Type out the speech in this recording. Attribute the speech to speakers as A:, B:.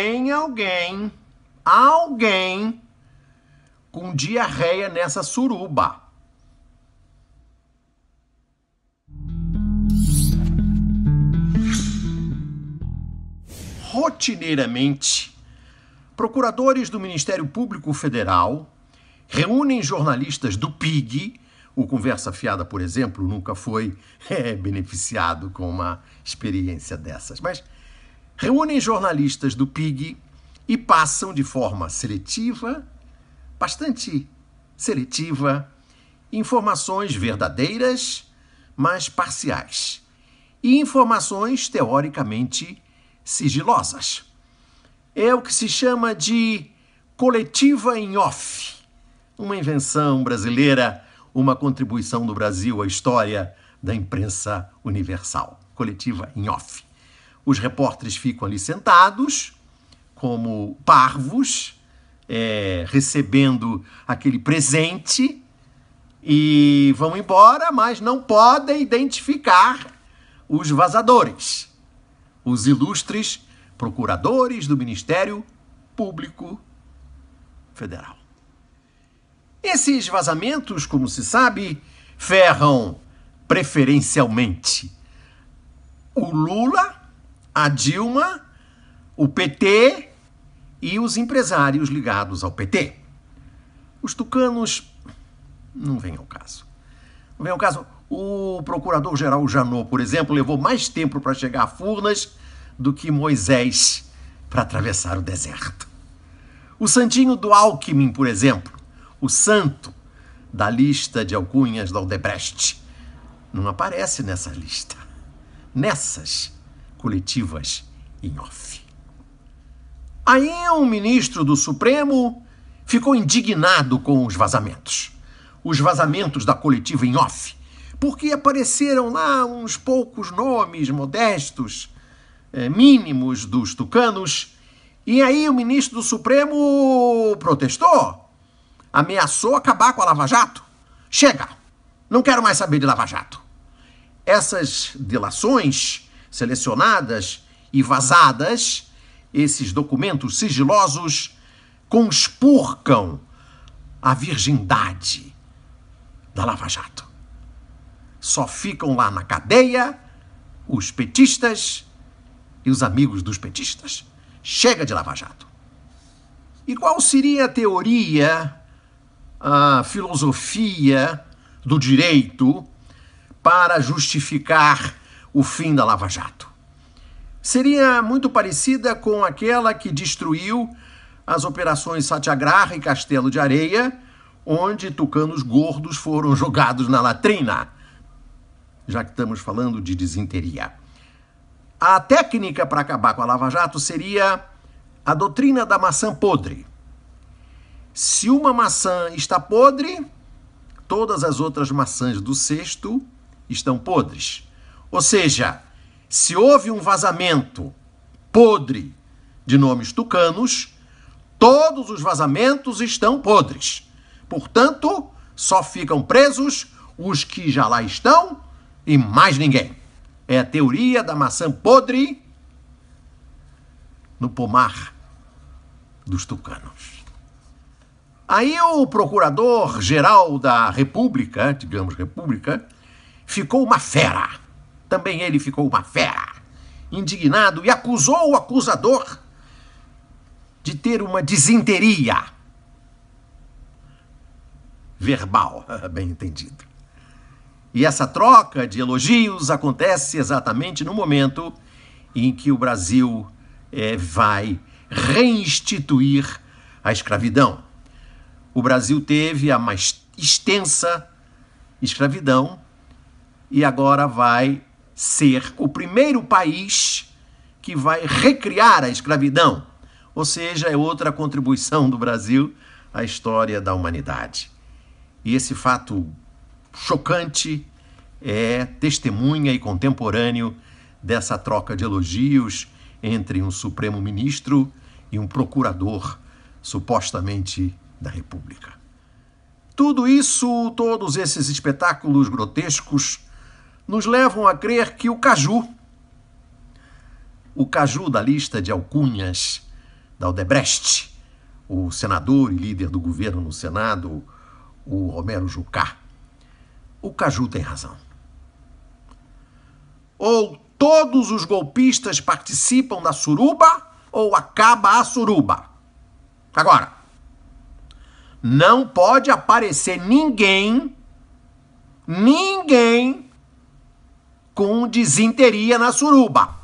A: tem alguém, alguém com diarreia nessa suruba. Rotineiramente, procuradores do Ministério Público Federal reúnem jornalistas do PIG. O Conversa Fiada, por exemplo, nunca foi é, beneficiado com uma experiência dessas. Mas reúnem jornalistas do PIG e passam de forma seletiva, bastante seletiva, informações verdadeiras, mas parciais, e informações teoricamente sigilosas. É o que se chama de coletiva em off, uma invenção brasileira, uma contribuição do Brasil à história da imprensa universal. Coletiva em off. Os repórteres ficam ali sentados, como parvos, é, recebendo aquele presente e vão embora, mas não podem identificar os vazadores, os ilustres procuradores do Ministério Público Federal. Esses vazamentos, como se sabe, ferram preferencialmente o Lula a Dilma, o PT e os empresários ligados ao PT. Os tucanos não vem ao caso. Não vem ao caso. O procurador-geral Janot, por exemplo, levou mais tempo para chegar a Furnas do que Moisés para atravessar o deserto. O santinho do Alckmin, por exemplo, o santo da lista de alcunhas da Aldebrecht, não aparece nessa lista. Nessas coletivas em off. Aí um ministro do Supremo ficou indignado com os vazamentos. Os vazamentos da coletiva em off. Porque apareceram lá uns poucos nomes modestos, é, mínimos dos tucanos. E aí o ministro do Supremo protestou, ameaçou acabar com a Lava Jato. Chega! Não quero mais saber de Lava Jato. Essas delações selecionadas e vazadas, esses documentos sigilosos conspurcam a virgindade da Lava Jato. Só ficam lá na cadeia os petistas e os amigos dos petistas. Chega de Lava Jato. E qual seria a teoria, a filosofia do direito para justificar o fim da Lava Jato. Seria muito parecida com aquela que destruiu as operações Satyagraha e Castelo de Areia, onde tucanos gordos foram jogados na latrina, já que estamos falando de disenteria. A técnica para acabar com a Lava Jato seria a doutrina da maçã podre. Se uma maçã está podre, todas as outras maçãs do cesto estão podres. Ou seja, se houve um vazamento podre de nomes tucanos, todos os vazamentos estão podres. Portanto, só ficam presos os que já lá estão e mais ninguém. É a teoria da maçã podre no pomar dos tucanos. Aí o procurador-geral da República, digamos República, ficou uma fera. Também ele ficou uma fera, indignado e acusou o acusador de ter uma desinteria verbal, bem entendido. E essa troca de elogios acontece exatamente no momento em que o Brasil é, vai reinstituir a escravidão. O Brasil teve a mais extensa escravidão e agora vai ser o primeiro país que vai recriar a escravidão, ou seja, é outra contribuição do Brasil à história da humanidade. E esse fato chocante é testemunha e contemporâneo dessa troca de elogios entre um supremo ministro e um procurador supostamente da República. Tudo isso, todos esses espetáculos grotescos, nos levam a crer que o caju, o caju da lista de alcunhas da Odebrecht, o senador e líder do governo no Senado, o Romero Jucá, o caju tem razão. Ou todos os golpistas participam da suruba ou acaba a suruba. Agora, não pode aparecer ninguém, ninguém com desinteria na suruba.